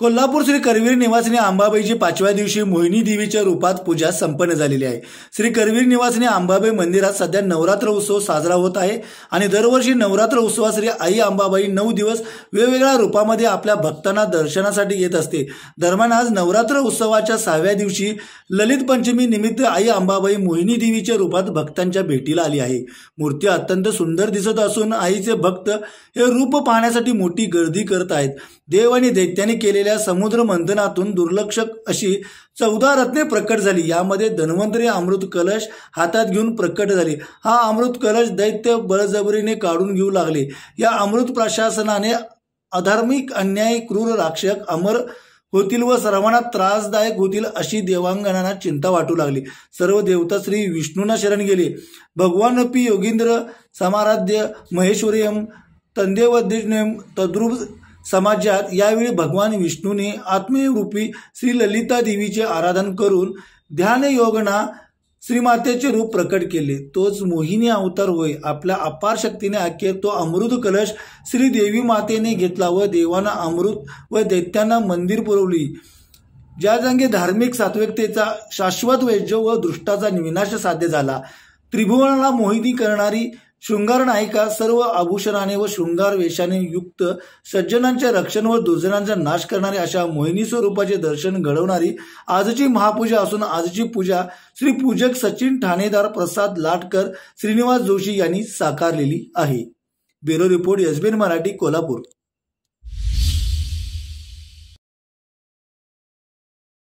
कोल्हापूर श्री करवीर निवासिनी अंबाबाईची पाचव्या दिवशी मोहिनी देवीच्या रूपात पूजा संपन्न झालेली आहे श्री करवीर निवासिनी अंबाबाई मंदिरात सध्या नवरात्र उत्सव साजरा होत आहे आणि दरवर्षी नवरात्र उत्सवात श्री आई अंबाबाई नऊ दिवस वेगवेगळ्या रूपामध्ये आपल्या भक्तांना दर्शनासाठी येत असते दरम्यान आज नवरात्र उत्सवाच्या सहाव्या दिवशी ललित पंचमी निमित्त आई अंबाबाई मोहिनी देवीच्या रूपात भक्तांच्या भेटीला आली आहे मूर्ती अत्यंत सुंदर दिसत असून आईचे भक्त हे रूप पाहण्यासाठी मोठी गर्दी करत आहेत देव आणि दैत्याने केलेल्या असलेल्या समुद्र मंथनातून दुर्लक्षक अशी चौदा रत्ने प्रकट झाली यामध्ये धन्वंतरी अमृत कलश हातात घेऊन प्रकट झाली हा अमृत कलश दैत्य बळजबरीने काढून घेऊ लागले या अमृत प्रशासनाने अधार्मिक अन्याय क्रूर राक्षक अमर होतील व सर्वांना त्रासदायक होतील अशी देवांगणांना चिंता वाटू लागली सर्व देवता श्री विष्णूंना शरण गेले भगवान पी योगिंद्र समाराध्य महेश्वरीयम तंदेवद्यम तद्रुप समाजात यावेळी भगवान विष्णूने आत्मरूपी श्री ललिता देवीचे आराधन करून ध्यान योगना श्रीमातेचे रूप प्रकट केले तोच मोहिनी अवतार होय आपल्या अपार शक्तीने अखेर तो अमृत कलश श्री देवी मातेने घेतला व देवांना अमृत व दैत्यांना मंदिर पुरवली ज्या जागे धार्मिक सात्विकतेचा शाश्वत वैज्य व दृष्टाचा विनाश साध्य झाला त्रिभुवनाला मोहिनी करणारी शृंगार नायिका सर्व आभूषणाने व शृंगार वेशाने युक्त सज्जनांचे रक्षण व दुर्जनांचा नाश करणारे अशा मोहिनी स्वरूपाचे दर्शन घडवणारी आजची महापूजा असून आजची पूजा श्री पूजक सचिन ठाणेदार प्रसाद लाटकर श्रीनिवास जोशी यांनी साकारलेली आहे bureau report SBN Marathi Kolhapur